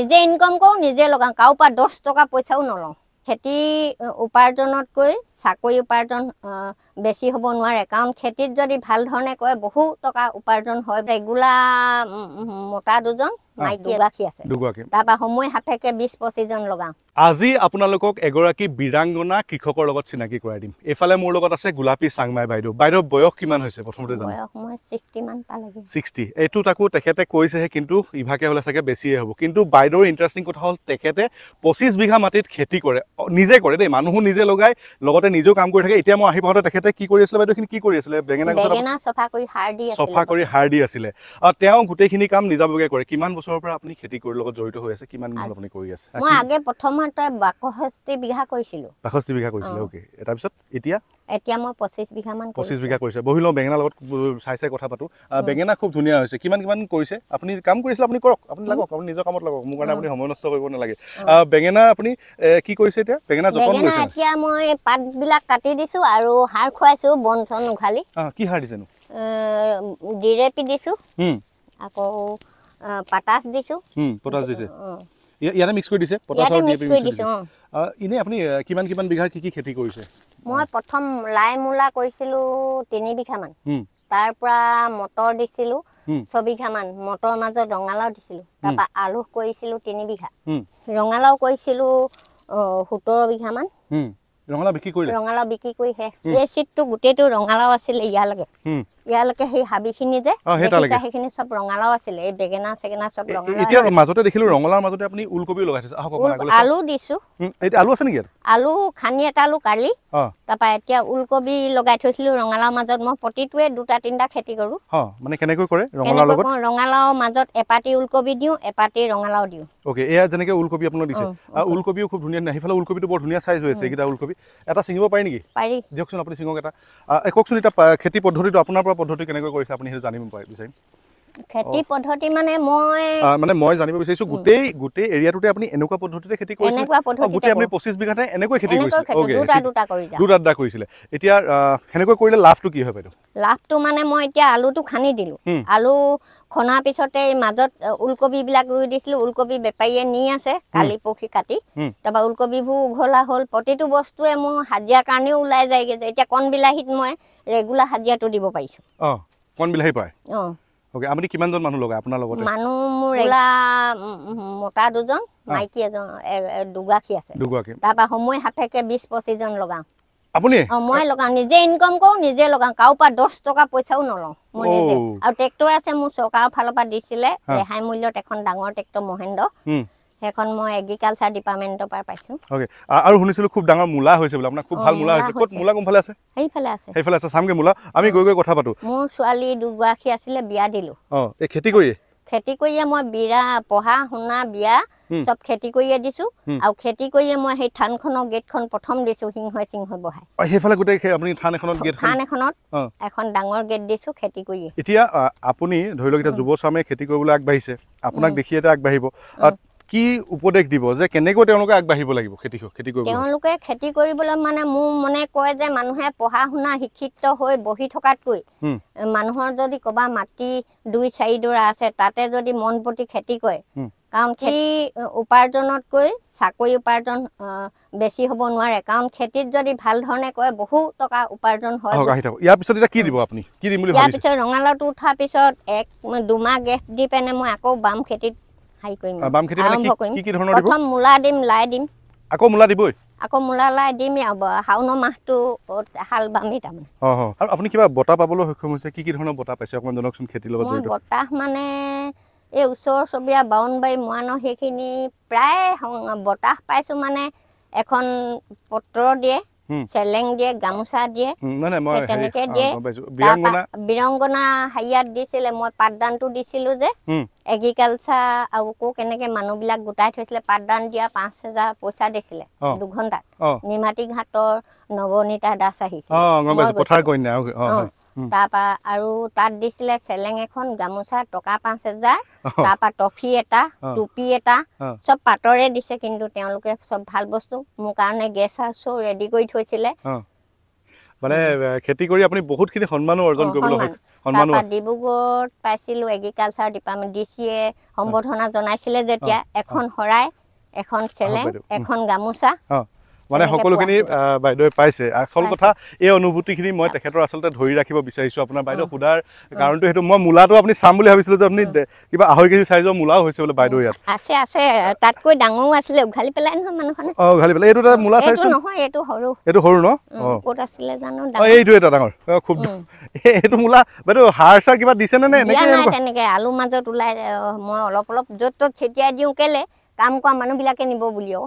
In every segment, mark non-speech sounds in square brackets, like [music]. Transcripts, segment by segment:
নিজে ইনকম কৰোঁ নিজে লগাওঁ কাৰোবাৰ দহ টকা পইচাও নলওঁ খেতি উপাৰ্জনতকৈ চাকৰি উপাৰ্জন বেছি হ'ব নোৱাৰে কাৰণ খেতিত যদি ভাল ধৰণে কৰে বহু টকা উপাৰ্জন হয় ৰেগুলাৰ মতা দুজন আজি আপোনালোকক এগৰাকী বীৰাংগনা কৃষকৰ লগত চিনাকি কৰাই দিম এইফালে মোৰ লগত আছে গোলাপী চাংমাই বাইদেউ বাইদেউ বয়স কিমান হৈছে প্ৰথমতে জানো ছিক্সটি এইটো তাকো তেখেতে কৈছেহে কিন্তু ইভাগে হ'লে চাগে বেছিয়ে হ'ব কিন্তু বাইদেউৰ ইণ্টাৰেষ্টিং কথা হ'ল তেখেতে পঁচিছ বিঘা মাটিত খেতি কৰে নিজে কৰে দেই মানুহো নিজে লগাই লগতে নিজেও কাম কৰি থাকে এতিয়া মই আহি পাওঁতে তেখেতে কি কৰি আছিলে বাইদেউখিনি কি কৰি আছিলে বেঙেনা গছত চফা কৰি সাৰ দি আছিলে আৰু তেওঁ গোটেইখিনি কাম নিজাবগে কৰে কিমান বছৰৰ পৰা আপুনি খেতি কৰিৰ লগত জড়িত হৈ আছে কিমান দিনৰ আপুনি কৰি আছে মই আগে প্ৰথমতে বাষষ্ঠি বিঘা কৰিছিলোঁ বাষষ্ঠি বিঘা কৰিছিলে অ'কে তাৰপিছত এতিয়া এতিয়া মই পঁচিছ বিঘামান পঁচিছ বিঘা কৰিছে বহি লওঁ বেঙেনাৰ লগত চাই চাই কথা পাতোঁ বেঙেনা খুব ধুনীয়া হৈছে কিমান কিমান কৰিছে আপুনি কাম কৰিছিলে আপুনি কৰক আপুনি লাগক আপুনি নিজৰ কামত লাগক মোৰ কাৰণে আপুনি সময় নষ্ট কৰিব নালাগে বেঙেনা আপুনি কি কৰিছে এতিয়া বেঙেনা যতন কৰিছে এতিয়া মই পাতবিলাক কাটি দিছোঁ আৰু সাৰ খুৱাইছোঁ বন চন উঘালি কি সাৰ দিছেনো ডিৰেপি দিছোঁ আকৌ পটাছ দিছোঁ পটাছ দিছে ইয়াতে মিক্স কৰি দিছে পটাছ আৰু ডিৰেপি মিক্স কৰি দিছোঁ এনেই আপুনি কিমান কিমান বিঘাৰ কি কি খেতি কৰিছে মই প্ৰথম লাই মূলা কৰিছিলো তিনি বিঘামান তাৰ পৰা মটৰ দিছিলো ছবিঘামান মটৰ মাজত ৰঙালাও দিছিলো তাৰপৰা আলু কৰিছিলো তিনি বিঘা ৰঙালাও কৰিছিলো সোতৰ বিঘামান ৰঙালাও বিক্ৰী কৰি ৰঙালাও বিক্ৰী কৰি শেষ এই চিটটো গোটেইটো ৰঙালাও আছিলে ইয়ালৈকে ইয়ালৈকে সেই হাবিখিনি যে সেইখিনি চব ৰঙালাও আছিলে এই বেগেনা চেগেনা চব মাজতে দেখিলো ৰঙালাওৰ মাজতে আপুনি ওলকবি লগাই আলু দিছো আলু আছে নেকি আলু খান্দি এটা আলু কালি তাৰপা এতিয়া ওলকবি লগাই থৈছিলো ৰঙালাওৰ মাজত মই প্ৰতিটোৱে দুটা তিনিটা খেতি কৰো মানে কেনেকৈ কৰে ৰঙালাও ৰঙালাওৰ মাজত এপাতি ওলকবি দিওঁ এপাতি ৰঙালাও দিওঁ অ'কে এয়া যেনেকে ওলকবি আপোনাৰ দিছে ওলকবিও খুব ধুনীয়া নাই সেইফালে ওলকবিটো বৰ ধুনীয়া চাইজ হৈছে আছে এইকেইটা ওলকবি এটা ছিঙিব পাৰি নেকি পাৰি দিয়কচোন আপুনি ছিঙক এটা কওকচোন এতিয়া খেতি পদ্ধতিটো আপোনাৰ পদ্ধতি কেনেকৈ কৰিছে আপুনি সেইটো জানিব পাৰি বিচাৰিম খেতি পদ্ধতি মানে মই মানে মই জানিব বিচাৰিছো গুটেই গুটেই এৰিয়াটোতে আপুনি এনেকুৱা পদ্ধতিতে খেতি কৰিছে এনেকুৱা পদ্ধতিতে গুটেই আপুনি 25 বিঘাতে এনেকৈ খেতি কৰিছে ওকে দুটা দুটা কৰি যা দুটা দুটা কৰিছিলে এতিয়া এনেকৈ কৰিলে লাভটো কি হয় বাইদেউ লাভটো মানে মই এতিয়া আলুটো খানি দিলো আলু খনা পিছতে মাজত উলকবি বিলাক ৰুই দিছিলো উলকবি বেপাৰীয়ে নি আছে কালি পৰহি কাটি তাৰপৰা উলকবিবোৰ উঘলা হ'ল প্ৰতিটো বস্তুৱে মোৰ হাজিৰা কাৰণেও ওলাই যে এতিয়া কণ বিলাহীত মই ৰেগুলাৰ হাজিৰাটো দিব পাৰিছোঁ অ কণ বিলাহী পায় অ ওকে আপুনি কিমান মানুহ লগা আপোনাৰ লগতে মানুহ মোৰ এলা মতা দুজন মাইকী এজন দুগাখী আছে দুগাখী তাৰপৰা সময় হাতেকে বিছ পঁচিছ জন লগাওঁ আপুনি অ মই লগাওঁ নিজে ইনকম কৰোঁ নিজে লগাওঁ কাৰো পৰা দহ টকা পইচাও নলওঁ মই নিজে আৰু ট্ৰেক্টৰ আছে মোৰ চৰকাৰৰ ফালৰ পৰা দিছিলে ৰেহাই মূল্যত এখন ডাঙৰ ট্ৰেক্টৰ মহেন্দ্ৰ সেখন মই এগ্ৰিকালচাৰ ডিপাৰ্টমেণ্টৰ পৰা পাইছোঁ আৰু শুনিছিলোঁ খুব ডাঙৰ মূলা হৈছে বোলে আপোনাৰ খুব ভাল মূলা হৈছে ক'ত মূলা কোনফালে আছে সেইফালে আছে সেইফালে আছে চামগৈ মূলা আমি গৈ গৈ কথা পাতোঁ মোৰ ছোৱালী দুগৰাকী আছিলে বিয়া দিলোঁ অঁ এই খেতি কৰিয়ে খেতি কৰিয়ে মই বিয়া পঢ়া শুনা বিয়া চব খেতি কৰিয়ে দিছোঁ আৰু খেতি কৰিয়ে মই সেই থানখনৰ গেটখন প্ৰথম দিছোঁ সিংহ সিংহই বহাই সেইফালে গোটেই আপুনি থান এখনত গেট থান এখনত এখন ডাঙৰ গেট দিছোঁ খেতি কৰিয়ে এতিয়া আপুনি ধৰি লওক এতিয়া যুৱচামে খেতি কৰিবলৈ আগবাঢ়িছে আপোনাক দেখি এটা আগবাঢ়িব কি উপদেশ দিব যে কেনেকৈ তেওঁলোকে আগবাঢ়িব লাগিব খেতি খেতি কৰিব তেওঁলোকে খেতি কৰিবলৈ মানে মোৰ মনে কয় যে মানুহে পঢ়া শুনা শিক্ষিত হৈ বহি থকাতকৈ মানুহৰ যদি কবা মাটি দুই চাৰিডৰা আছে তাতে যদি মন প্ৰতি খেতি কৰে কাৰণ খেতি উপাৰ্জনতকৈ চাকৰি উপাৰ্জন বেছি হ'ব নোৱাৰে কাৰণ খেতিত যদি ভাল ধৰণে কৰে বহু টকা উপাৰ্জন হয় ইয়াৰ পিছত এতিয়া কি দিব আপুনি কি দিম বুলি ইয়াৰ পিছত ৰঙালাওটো উঠাৰ পিছত এক দুমাহ গেছ দি পেনে মই আকৌ বাম খেতিত হেৰি কৰিম বাম খেতি আৰম্ভ কৰিম প্ৰথম মূলা দিম লাই দিম আকৌ মূলা দিবই আকৌ মূলা লাই দিমেই আৰু শাওণৰ মাহটো শাল বামেই তাৰমানে অঁ আৰু আপুনি কিবা বঁটা পাবলৈ সক্ষম হৈছে কি কি ধৰণৰ বঁটা পাইছে অকণমান জনাওকচোন খেতিৰ লগত বতাহ মানে এই ওচৰ চবীয়া বাউনবাৰী মৰাণ সেইখিনি প্ৰায় বতাহ পাইছোঁ মানে এখন পত্ৰ দিয়ে চেলেং দিয়ে গামোচা দিয়ে তেনেকে দিয়ে বিৰংগনা হেৰিয়াত দিছিলে মই পাঠদানটো দিছিলো যে এগ্ৰিকালচাৰ আৰু কেনেকে মানুহবিলাক গোটাই থৈছিলে পাঠদান দিয়া পাঁচ হেজাৰ পইচা দিছিলে দুঘণ্টাত নিমাতী ঘাটৰ নৱনীতা দাস আহিছিল তাৰপৰা আৰু তাত দিছিলে চেলেং এখন গামোচা টকা পাঁচ হেজাৰ তাৰপৰা টফি এটা টুপি এটা চব পাতৰে দিছে কিন্তু তেওঁলোকে চব ভাল বস্তু মোৰ কাৰণে গেছ হাউচো ৰেডি কৰি থৈছিলে মানে খেতি কৰি আপুনি বহুতখিনি সন্মানো অৰ্জন কৰিবলৈ ডিব্ৰুগড়ত পাইছিলোঁ agriculture department D C A সম্বৰ্ধনা জনাইছিলে যেতিয়া এখন শৰাই এখন চেলেং এখন গামোচা মানে সকলোখিনি বাইদেউ পাইছে আচল কথা এই অনুভূতিখিনি মই তেখেতৰ আচলতে ধৰি ৰাখিব বিচাৰিছোঁ আপোনাৰ বাইদেউ সোধাৰ কাৰণটো সেইটো মই মূলাটো আপুনি চাম বুলি ভাবিছিলোঁ যে আপুনি কিবা আঢ়ৈ কেজি চাইজৰ মূলাও হৈছে বোলে বাইদেউ ইয়াত আছে আছে তাতকৈ ডাঙৰো আছিলে উঘালি পেলাই নহয় মানুহখন অঁ উঘালি পেলাই এইটো এটা মূলা চাইজটো নহয় এইটো সৰু এইটো সৰু ন অঁ ক'ত আছিলে জানো অঁ এইটো এটা ডাঙৰ খুব এইটো মূলা বাইদেউ সাৰ চাৰ কিবা দিছে নে এনেকৈ তেনেকৈ আলু মাজত ওলাই মই অলপ অলপ য'ত ত'ত ছটিয়াই দিওঁ কেলে কাম কৰা মানুহবিলাকে নিব বুলি আকৌ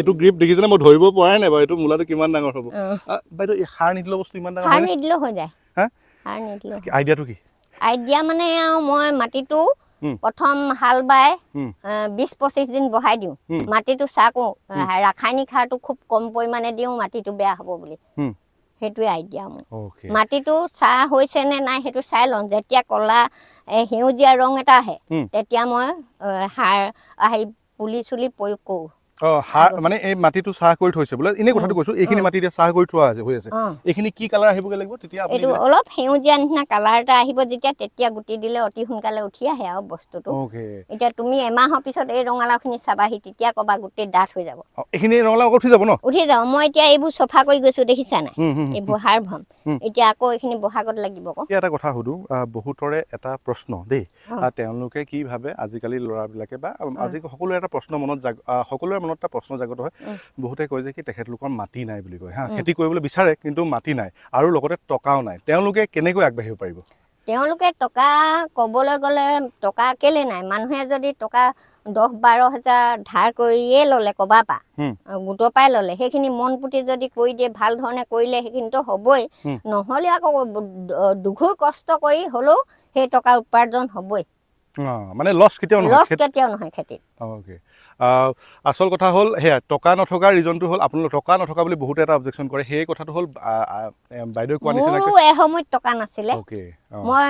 এইটো গ্ৰিপ দেখিছেনে মই ধৰিব পৰাই নাই বাৰু এইটো মূলাটো কিমান ডাঙৰ হ'ব বাইদেউ এই সাৰ নিদিলেও বস্তু ইমান ডাঙৰ সাৰ নিদিলেও হৈ যায় আইডিয়াটো কি আইডিয়া মানে আৰু মই মাটিটো প্ৰথম হাল বাই বিছ পঁচিছ দিন বহাই দিওঁ মাটিটো চাকো ৰাসায়নিক সাৰটো খুব কম পৰিমাণে দিওঁ মাটিটো বেয়া হ'ব বুলি সেইটোৱে আইডিয়া মোৰ মাটিটো চাহ হৈছে নে নাই সেইটো চাই লওঁ যেতিয়া ক'লা সেউজীয়া ৰং এটা আহে তেতিয়া মই সাৰ হেৰি পুলি চুলি প্ৰয়োগ কৰোঁ মানে এই মাটিটো চাহ কৰি থৈছে বোলে এনেই কথাটো কৈছো এইখিনি মাটি এতিয়া চাহ কৰি থোৱা হৈ আছে এইখিনি কি কালাৰ আহিবগৈ লাগিব তেতিয়া অলপ সেউজীয়া নিচিনা কালাৰ এটা আহিব যেতিয়া তেতিয়া গুটি দিলে অতি সোনকালে উঠি আহে আৰু বস্তুটো এতিয়া তুমি এমাহৰ পিছত এই ৰঙালাওখিনি চাবাহি তেতিয়া ক'বা গোটেই ডাঠ হৈ যাব এইখিনি ৰঙালাও উঠি যাব ন উঠি যাওঁ মই এতিয়া এইবোৰ চফা কৰি গৈছো দেখিছা নাই এইবোৰ বহাৰ ভ্ৰম এতিয়া আকৌ এইখিনি বহাগত লাগিব এটা কথা সুধো বহুতৰে এটা প্ৰশ্ন দেই তেওঁলোকে কি ভাবে আজিকালি ল'ৰাবিলাকে বা আজি সকলোৰে এটা প্ৰশ্ন মনত সকলোৰে মনত মনত এটা প্ৰশ্ন জাগ্ৰত হয় বহুতে কয় যে কি তেখেতলোকৰ মাটি নাই বুলি কয় হা খেতি কৰিবলৈ বিচাৰে কিন্তু মাটি নাই আৰু লগতে টকাও নাই তেওঁলোকে কেনেকৈ আগবাঢ়িব পাৰিব তেওঁলোকে টকা ক'বলৈ গ'লে টকা কেলে নাই মানুহে যদি টকা দহ বাৰ হাজাৰ ধাৰ কৰিয়ে ল'লে ক'বা পা গোটৰ পৰাই ল'লে সেইখিনি মন পুতি যদি কৰি দিয়ে ভাল ধৰণে কৰিলে সেইখিনিতো হ'বই নহ'লে আকৌ দুঘোৰ কষ্ট কৰি হ'লেও সেই টকা উপাৰ্জন হ'বই লছ কেতিয়াও নহয় খেতিত আচল কথা হ'ল সেয়া টকা নথকা ৰিজনটো হ'ল আপোনালোক টকা নথকা বুলি বহুত এটা অবজেকশ্যন কৰে সেই কথাটো হ'ল বাইদেউ কোৱা নিচিনা এসময়ত টকা নাছিলে অ'কে মই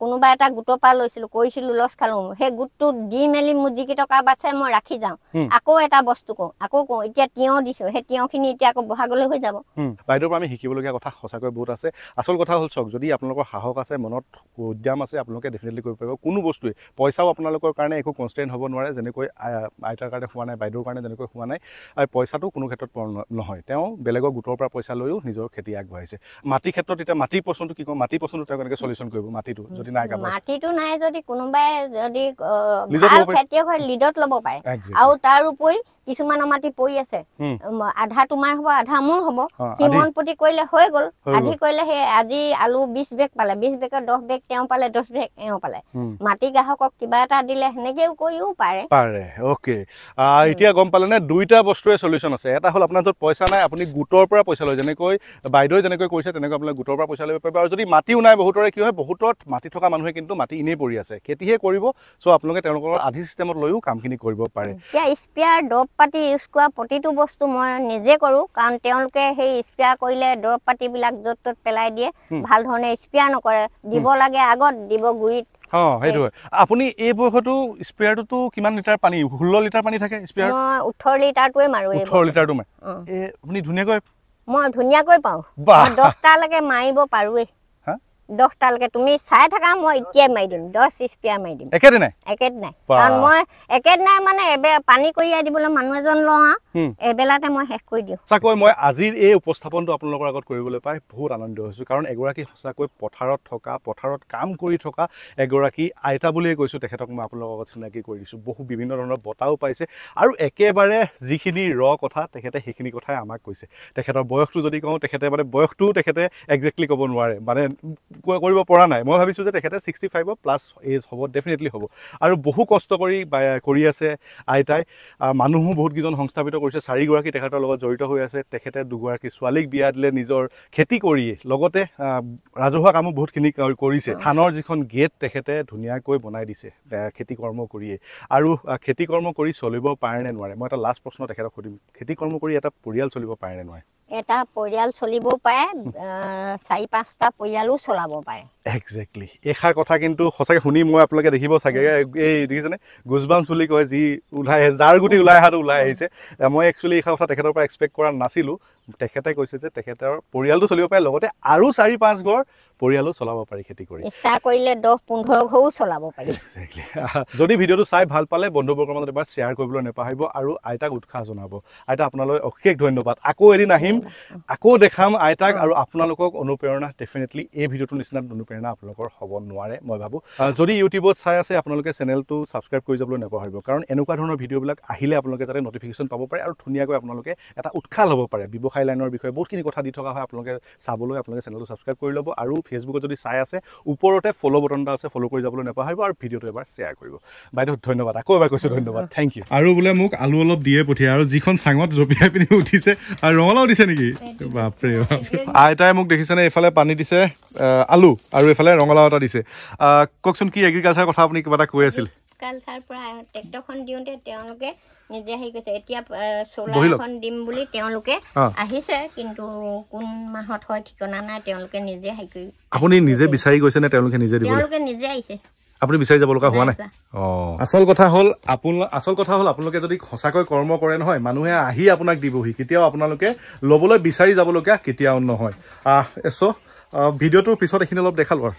কোনোবা এটা গোটৰ পৰা লৈছিলো কৰিছিলো লছ খালো সেই গোটটো দি মেলি মোৰ যিকেইটকা বাছে মই ৰাখি যাওঁ আকৌ এটা বস্তু কওঁ আকৌ কওঁ এতিয়া তিয়ঁহ দিছো সেই তিয়ঁহখিনি এতিয়া আকৌ বহাগলৈ হৈ যাব বাইদেউৰ পৰা আমি শিকিবলগীয়া কথা সঁচাকৈ বহুত আছে আচল কথা হ'ল চাওক যদি আপোনালোকৰ সাহস আছে মনত উদ্যম আছে আপোনালোকে ডেফিনেটলি কৰিব পাৰিব কোনো বস্তুৱে পইচাও আপোনালোকৰ কাৰণে একো কনষ্টেণ্ট হ'ব নোৱাৰে যেনেকৈ আইতাৰ কাৰণে হোৱা নাই বাইদেউৰ কাৰণে যেনেকৈ হোৱা নাই আৰু পইচাটো কোনো ক্ষেত্ৰত নহয় তেওঁ বেলেগৰ গোটৰ পৰা পইচা লৈও নিজৰ খেতি আগবঢ়াইছে মাটিৰ ক্ষেত্ৰত এতিয়া মাটিৰ পচন্দটো কি কওঁ মাটিৰ পচন্দটো তেওঁ কেনেকৈ চলিছে অপাৰেচন কৰিব মাটিটো যদি নাই মাটিটো নাই যদি কোনোবাই যদি ভাল খেতিয়ক হয় লিডত ল'ব পাৰে আৰু তাৰ উপৰি কিছুমানৰ মাটি পৰি আছে আধা তোমাৰ হ'ব আধা মোৰ হ'ব সিমন প্ৰতি কৰিলে হৈ গ'ল আধি কৰিলে সেই আজি আলু বিশ বেগ পালে বিশ বেগৰ দহ বেগ তেওঁ পালে দহ বেগ এওঁ পালে মাটি গ্ৰাহকক কিবা এটা দিলে সেনেকেও কৰিও পাৰে পাৰে অ'কে এতিয়া গম পালে নে দুইটা বস্তুৰে চলিউশ্যন আছে এটা হ'ল আপোনাৰ য'ত পইচা নাই আপুনি গোটৰ পৰা পইচা লয় যেনেকৈ বাইদেৱে যেনেকৈ কৰিছে তেনেকৈ আপোনাৰ গোটৰ পৰা পইচা লৈ পাৰিব আৰু যদি মাটিও নাই বহুতৰে কি সময়ে বহুতত মাটি থকা মানুহে কিন্তু মাটি ইনেই পৰি আছে খেতিহে কৰিব চ' আপোনালোকে তেওঁলোকৰ আধি চিষ্টেমত লৈও কামখিনি কৰিব পাৰে এতিয়া স্প্ৰেয়াৰ দৰৱ পাতি ইউজ কৰা প্ৰতিটো বস্তু মই নিজে কৰোঁ কাৰণ তেওঁলোকে সেই স্প্ৰেয়াৰ কৰিলে দৰৱ পাতিবিলাক য'ত ত'ত পেলাই দিয়ে ভাল ধৰণে স্প্ৰেয়াৰ নকৰে দিব লাগে আগত দিব গুৰিত অঁ সেইটো হয় আপুনি এই বয়সতো স্প্ৰেয়াৰটোতো কিমান লিটাৰ পানী ষোল্ল লিটাৰ পানী থাকে স্প্ৰেয়াৰ ওঠৰ লিটাৰটোৱে মাৰোঁ ওঠৰ লিটাৰটো মাৰে আপুনি ধুনীয়াকৈ মই ধুনীয়াকৈ পাওঁ দহটালৈকে মাৰিব পাৰোঁৱেই দহটালৈকে তুমি চাই থাকা মই এতিয়াই মাৰি দিম দহ স্পিয়াৰ মাৰি দিম একেদিনাই একেদিনাই কাৰণ মই একেদিনাই মানে এবাৰ পানী কঢ়িয়াই দিবলৈ মানুহ এজন লওঁ আৰু এবেলাতে মই শেষ কৰি দিওঁ সঁচাকৈ মই আজিৰ এই উপস্থাপনটো আপোনালোকৰ আগত কৰিবলৈ পাই বহুত আনন্দ হৈছোঁ কাৰণ এগৰাকী সঁচাকৈ পথাৰত থকা পথাৰত কাম কৰি থকা এগৰাকী আইতা বুলিয়েই কৈছোঁ তেখেতক মই আপোনালোকৰ আগত চিনাকি কৰি দিছোঁ বহু বিভিন্ন ধৰণৰ বঁটাও পাইছে আৰু একেবাৰে যিখিনি ৰ কথা তেখেতে সেইখিনি কথাই আমাক কৈছে তেখেতৰ বয়সটো যদি কওঁ তেখেতে মানে বয়সটোও তেখেতে একজেক্টলি ক'ব নোৱাৰে মানে কৰিব পৰা নাই মই ভাবিছোঁ যে তেখেতে ছিক্সটি ফাইভৰ প্লাছ এজ হ'ব ডেফিনেটলি হ'ব আৰু বহু কষ্ট কৰি কৰি আছে আইতাই মানুহো বহুতকেইজন সংস্থাপিত কৰি কৰিছে চাৰিগৰাকী তেখেতৰ লগত জড়িত হৈ আছে তেখেতে দুগৰাকী ছোৱালীক বিয়া দিলে নিজৰ খেতি কৰিয়ে লগতে ৰাজহুৱা কামো বহুতখিনি কৰিছে থানৰ যিখন গেট তেখেতে ধুনীয়াকৈ বনাই দিছে খেতি কৰ্ম কৰিয়ে আৰু খেতি কৰ্ম কৰি চলিব পাৰে নে নোৱাৰে মই এটা লাষ্ট প্ৰশ্ন তেখেতক সুধিম খেতি কৰ্ম কৰি এটা পৰিয়াল চলিব পাৰে নে নোৱাৰে এটা পৰিয়াল চলিব পাৰে চাৰি পাঁচটা পৰিয়ালো চলাব পাৰে একজেক্টলি এষাৰ কথা কিন্তু সঁচাকৈ শুনি মই আপোনালোকে দেখিব চাগে এই দেখিছেনে গুজবাম চুলি কয় যি ওলাই আহে যাৰ গুটি ওলাই অহাটো ওলাই আহিছে মই একচুৱেলি এইষাৰ কথা তেখেতৰ পৰা এক্সপেক্ট কৰা নাছিলোঁ তেখেতে কৈছে যে তেখেতৰ পৰিয়ালটো চলিব পাৰে লগতে আৰু চাৰি পাঁচ ঘৰ পৰিয়ালো চলাব পাৰি খেতি কৰি ইচ্ছা কৰিলে দহ পোন্ধৰ ঘৰো চলাব পাৰি [laughs] যদি ভিডিঅ'টো চাই ভাল পালে বন্ধুবৰ্গৰ মাজত এবাৰ শ্বেয়াৰ কৰিবলৈ নেপাহৰিব আৰু আইতাক উৎসাহ জনাব আইতা আপোনালৈ অশেষ ধন্যবাদ আকৌ এদিন আহিম আকৌ দেখাম আইতাক আৰু আপোনালোকক অনুপ্ৰেৰণা ডেফিনেটলি এই ভিডিঅ'টোৰ নিচিনা অনুপ্ৰেৰণা আপোনালোকৰ হ'ব নোৱাৰে মই ভাবোঁ যদি ইউটিউবত চাই আছে আপোনালোকে চেনেলটো ছাবস্ক্ৰাইব কৰি যাবলৈ নাপাহৰিব কাৰণ এনেকুৱা ধৰণৰ ভিডিঅ'বিলাক আহিলে আপোনালোকে যাতে নটিফিকেশ্যন পাব পাৰে আৰু ধুনীয়াকৈ আপোনালোকে এটা উৎসাহ ল'ব পাৰে ব্যৱসায় লাইনৰ বিষয়ে বহুতখিনি কথা দি থকা হয় আপোনালোকে চাবলৈ আপোনালোকে চেনেলটো ছাবস্ক্ৰাইব কৰি ল'ব আৰু ফেচবুকত যদি চাই আছে ওপৰতে ফ'ল' বটন এটা আছে ফ'ল' কৰি যাবলৈ নাপাহৰিব আৰু ভিডিঅ'টো এবাৰ শ্বেয়াৰ কৰিব বাইদেউ ধন্যবাদ আকৌ এবাৰ কৈছোঁ ধন্যবাদ থেংক ইউ আৰু বোলে মোক আলু অলপ দিয়ে পঠিয়াই আৰু যিখন চাঙত জঁপিয়াই পিনি উঠিছে আৰু ৰঙালাও দিছে নেকি বাপৰে আইতাই মোক দেখিছেনে এইফালে পানী দিছে আলু আৰু এইফালে ৰঙালাও এটা দিছে কওকচোন কি এগ্ৰিকালচাৰ কথা আপুনি কিবা এটা কৈ আছিল কালচাৰ পৰা ট্ৰেক্টৰখন দিওঁতে তেওঁলোকে নিজে আহি গৈছে এতিয়া চ'লাৰখন দিম বুলি তেওঁলোকে আহিছে কিন্তু কোন মাহত হয় ঠিকনা নাই তেওঁলোকে নিজে আহি কৰি আপুনি নিজে বিচাৰি গৈছে নে তেওঁলোকে নিজে তেওঁলোকে নিজে আহিছে আপুনি বিচাৰি যাব লগা হোৱা নাই আচল কথা হ'ল আচল কথা হ'ল আপোনালোকে যদি সঁচাকৈ কৰ্ম কৰে নহয় মানুহে আহি আপোনাক দিবহি কেতিয়াও আপোনালোকে ল'বলৈ বিচাৰি যাবলগীয়া কেতিয়াও নহয় এছ ভিডিঅ'টোৰ পিছত এইখিনি অলপ দেখালোঁ আৰু